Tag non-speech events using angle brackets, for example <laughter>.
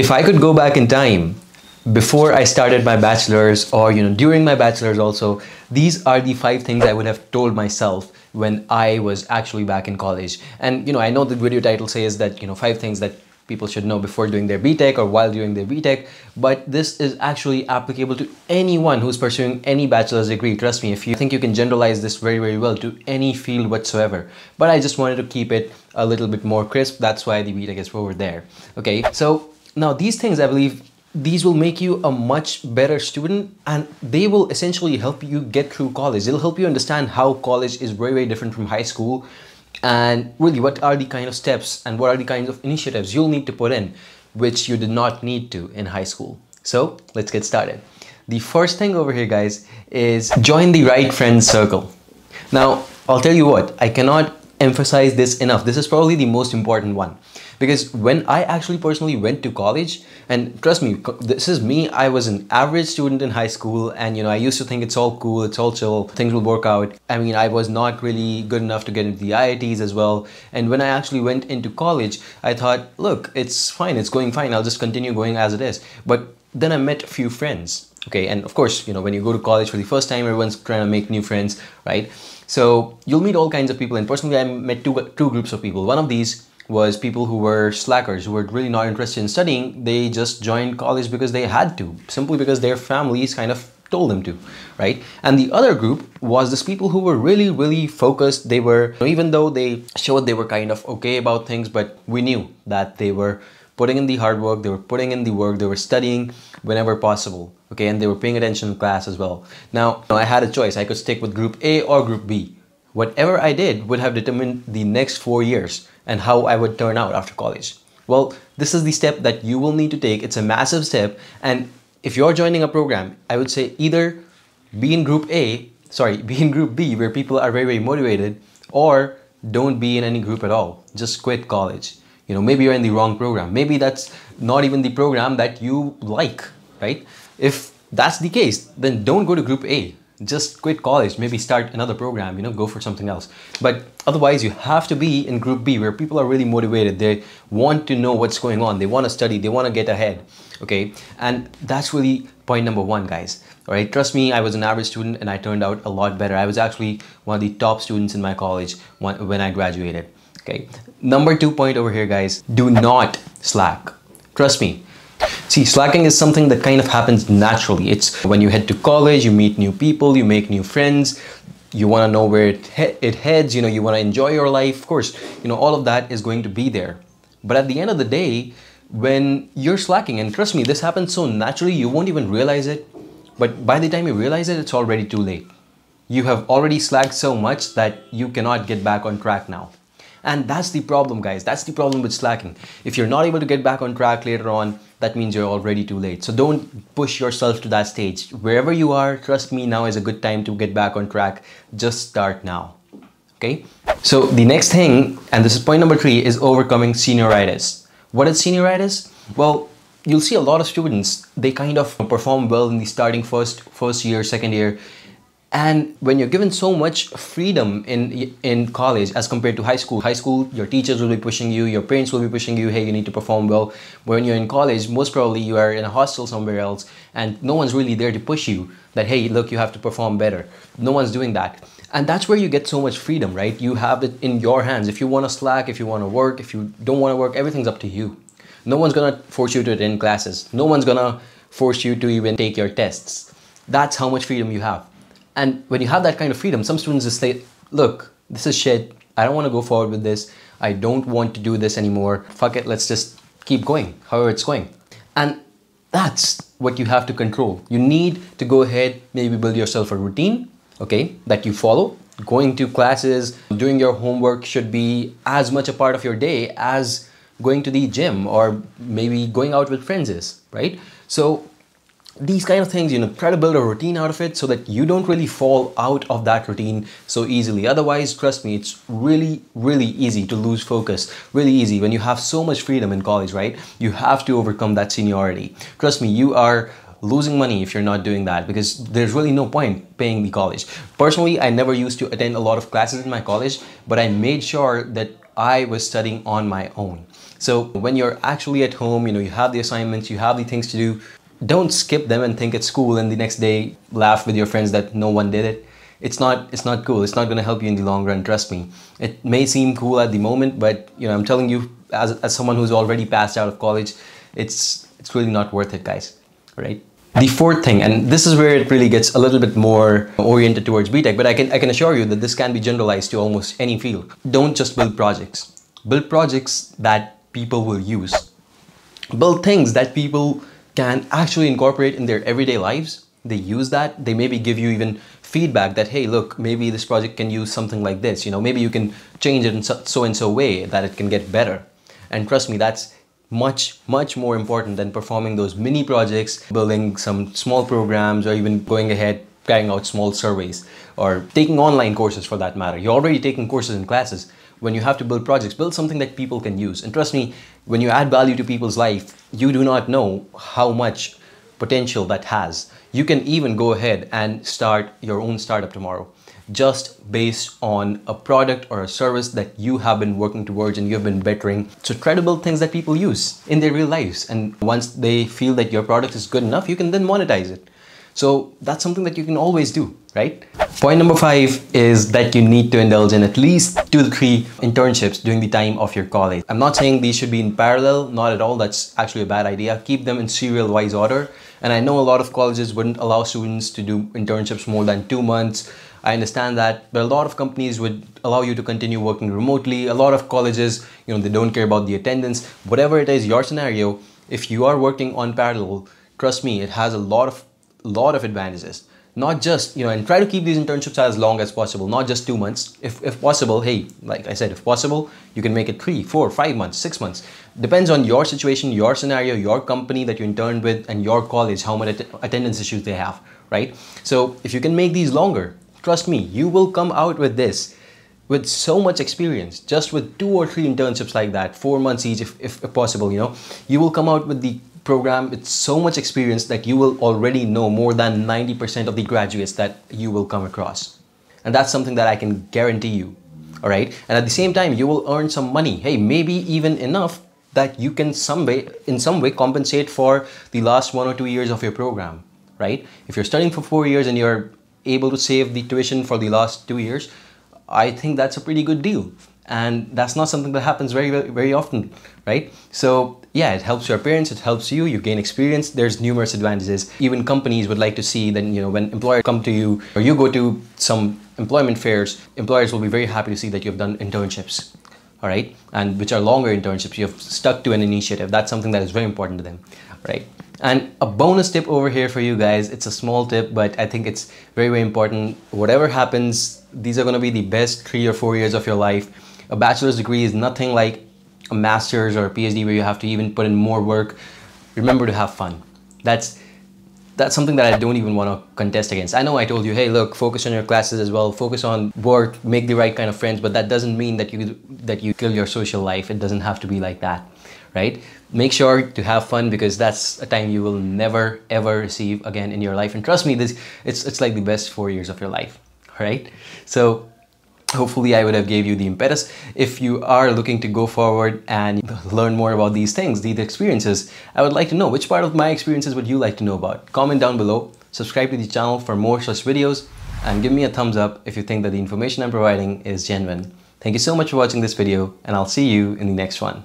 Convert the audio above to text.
if I could go back in time, before I started my bachelor's or you know during my bachelor's also, these are the five things I would have told myself when I was actually back in college. And you know, I know the video title says that you know five things that people should know before doing their BTEC or while doing their BTEC, but this is actually applicable to anyone who's pursuing any bachelor's degree. Trust me, if you think you can generalize this very, very well to any field whatsoever. But I just wanted to keep it a little bit more crisp. That's why the BTEC is over there. Okay, so now, these things, I believe, these will make you a much better student and they will essentially help you get through college. It'll help you understand how college is very, very different from high school and really what are the kind of steps and what are the kinds of initiatives you'll need to put in, which you did not need to in high school. So let's get started. The first thing over here, guys, is join the right friend circle. Now, I'll tell you what, I cannot emphasize this enough. This is probably the most important one because when I actually personally went to college and trust me this is me I was an average student in high school and you know I used to think it's all cool it's all chill things will work out I mean I was not really good enough to get into the IITs as well and when I actually went into college I thought look it's fine it's going fine I'll just continue going as it is but then I met a few friends okay and of course you know when you go to college for the first time everyone's trying to make new friends right so you'll meet all kinds of people and personally i met two two groups of people one of these was people who were slackers, who were really not interested in studying. They just joined college because they had to, simply because their families kind of told them to, right? And the other group was this people who were really, really focused. They were, even though they showed they were kind of okay about things, but we knew that they were putting in the hard work, they were putting in the work, they were studying whenever possible, okay? And they were paying attention in class as well. Now, I had a choice. I could stick with group A or group B. Whatever I did would have determined the next four years and how I would turn out after college. Well, this is the step that you will need to take. It's a massive step. And if you're joining a program, I would say either be in group A, sorry, <laughs> be in group B where people are very, very motivated, or don't be in any group at all. Just quit college. You know, maybe you're in the wrong program. Maybe that's not even the program that you like, right? If that's the case, then don't go to group A just quit college, maybe start another program, you know, go for something else. But otherwise, you have to be in group B where people are really motivated. They want to know what's going on. They want to study. They want to get ahead. Okay. And that's really point number one, guys. All right. Trust me, I was an average student and I turned out a lot better. I was actually one of the top students in my college when I graduated. Okay. Number two point over here, guys, do not slack. Trust me, See, slacking is something that kind of happens naturally. It's when you head to college, you meet new people, you make new friends, you want to know where it, he it heads, you know, you want to enjoy your life. Of course, you know, all of that is going to be there. But at the end of the day, when you're slacking, and trust me, this happens so naturally, you won't even realize it. But by the time you realize it, it's already too late. You have already slacked so much that you cannot get back on track now. And that's the problem, guys. That's the problem with slacking. If you're not able to get back on track later on, that means you're already too late. So don't push yourself to that stage. Wherever you are, trust me, now is a good time to get back on track. Just start now. Okay? So the next thing, and this is point number three, is overcoming senioritis. What is senioritis? Well, you'll see a lot of students, they kind of perform well in the starting first, first year, second year, and when you're given so much freedom in in college as compared to high school, high school your teachers will be pushing you, your parents will be pushing you, hey, you need to perform well. When you're in college, most probably you are in a hostel somewhere else and no one's really there to push you that hey, look, you have to perform better. No one's doing that. And that's where you get so much freedom, right? You have it in your hands. If you want to slack, if you want to work, if you don't want to work, everything's up to you. No one's going to force you to attend classes. No one's going to force you to even take your tests. That's how much freedom you have. And when you have that kind of freedom, some students just say, look, this is shit. I don't want to go forward with this. I don't want to do this anymore. Fuck it. Let's just keep going, however it's going. And that's what you have to control. You need to go ahead, maybe build yourself a routine, okay, that you follow. Going to classes, doing your homework should be as much a part of your day as going to the gym or maybe going out with friends is, right? So these kind of things, you know, try to build a routine out of it so that you don't really fall out of that routine so easily. Otherwise, trust me, it's really, really easy to lose focus. Really easy when you have so much freedom in college, right? You have to overcome that seniority. Trust me, you are losing money if you're not doing that because there's really no point paying the college. Personally, I never used to attend a lot of classes in my college, but I made sure that I was studying on my own. So when you're actually at home, you know, you have the assignments, you have the things to do, don't skip them and think it's cool and the next day laugh with your friends that no one did it it's not it's not cool it's not going to help you in the long run trust me it may seem cool at the moment but you know i'm telling you as, as someone who's already passed out of college it's it's really not worth it guys right the fourth thing and this is where it really gets a little bit more oriented towards btech but i can i can assure you that this can be generalized to almost any field don't just build projects build projects that people will use build things that people can actually incorporate in their everyday lives. They use that. They maybe give you even feedback that, hey, look, maybe this project can use something like this. You know, maybe you can change it in so and so way that it can get better. And trust me, that's much, much more important than performing those mini projects, building some small programs, or even going ahead carrying out small surveys or taking online courses for that matter. You're already taking courses and classes. When you have to build projects, build something that people can use. And trust me, when you add value to people's life, you do not know how much potential that has. You can even go ahead and start your own startup tomorrow just based on a product or a service that you have been working towards and you've been bettering. So try to build things that people use in their real lives. And once they feel that your product is good enough, you can then monetize it. So that's something that you can always do, right? Point number five is that you need to indulge in at least two to three internships during the time of your college. I'm not saying these should be in parallel, not at all. That's actually a bad idea. Keep them in serial wise order. And I know a lot of colleges wouldn't allow students to do internships more than two months. I understand that, but a lot of companies would allow you to continue working remotely. A lot of colleges, you know, they don't care about the attendance. Whatever it is, your scenario, if you are working on parallel, trust me, it has a lot of lot of advantages not just you know and try to keep these internships as long as possible not just two months if, if possible hey like i said if possible you can make it three four five months six months depends on your situation your scenario your company that you interned with and your college how much att attendance issues they have right so if you can make these longer trust me you will come out with this with so much experience just with two or three internships like that four months each if, if possible you know you will come out with the program with so much experience that you will already know more than 90% of the graduates that you will come across. And that's something that I can guarantee you. All right. And at the same time, you will earn some money. Hey, maybe even enough that you can some way, in some way compensate for the last one or two years of your program, right? If you're studying for four years and you're able to save the tuition for the last two years, I think that's a pretty good deal and that's not something that happens very very often right so yeah it helps your appearance it helps you you gain experience there's numerous advantages even companies would like to see that you know when employers come to you or you go to some employment fairs employers will be very happy to see that you've done internships all right and which are longer internships you've stuck to an initiative that's something that is very important to them right and a bonus tip over here for you guys it's a small tip but i think it's very very important whatever happens these are going to be the best three or four years of your life a bachelor's degree is nothing like a master's or a PhD where you have to even put in more work. Remember to have fun. That's that's something that I don't even want to contest against. I know I told you, hey, look, focus on your classes as well, focus on work, make the right kind of friends, but that doesn't mean that you that you kill your social life. It doesn't have to be like that, right? Make sure to have fun because that's a time you will never ever receive again in your life. And trust me, this it's it's like the best four years of your life, right? So hopefully I would have gave you the impetus. If you are looking to go forward and <laughs> learn more about these things, these experiences, I would like to know which part of my experiences would you like to know about? Comment down below, subscribe to the channel for more such videos, and give me a thumbs up if you think that the information I'm providing is genuine. Thank you so much for watching this video and I'll see you in the next one.